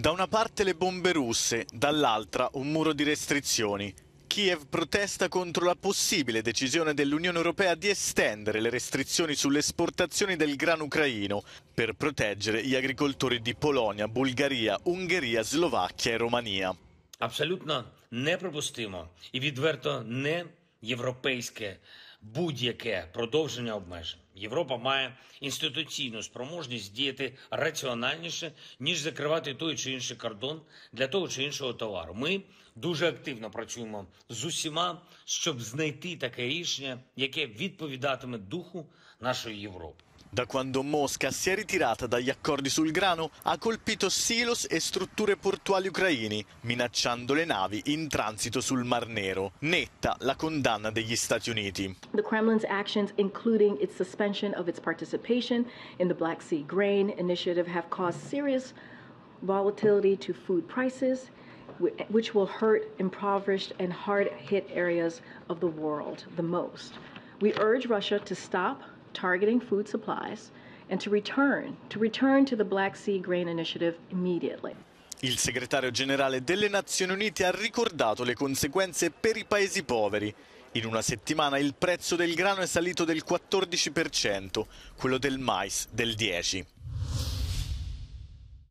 Da una parte le bombe russe, dall'altra un muro di restrizioni. Kiev protesta contro la possibile decisione dell'Unione Europea di estendere le restrizioni sulle esportazioni del grano ucraino per proteggere gli agricoltori di Polonia, Bulgaria, Ungheria, Slovacchia e Romania. Assolutamente неприпустимо і відверто не європейське будь-яке продовження обмежень. Європа має інституційну спроможність діяти раціональніше ніж закривати той чи інший кордон для того чи іншого товару. Ми дуже активно працюємо з усіма, щоб знайти таке рішення, яке відповідатиме духу нашої Європи. Da quando Mosca si è ritirata dagli accordi sul grano, ha colpito silos e strutture portuali ucraini, minacciando le navi in transito sul Mar Nero. Netta la condanna degli Stati Uniti. The Kremlin's actions, including its suspension of its participation in the Black Sea Grain Initiative, have caused serious volatility to food prices which will hurt impoverished and hard hit areas of the world the most. We urge Russia to stop targeting food supplies, and to return, to return to the Black Sea Grain Initiative immediately. Il segretario generale delle Nazioni Unite ha ricordato le conseguenze per i paesi poveri. In una settimana il prezzo del grano è salito del 14%, quello del mais del 10%.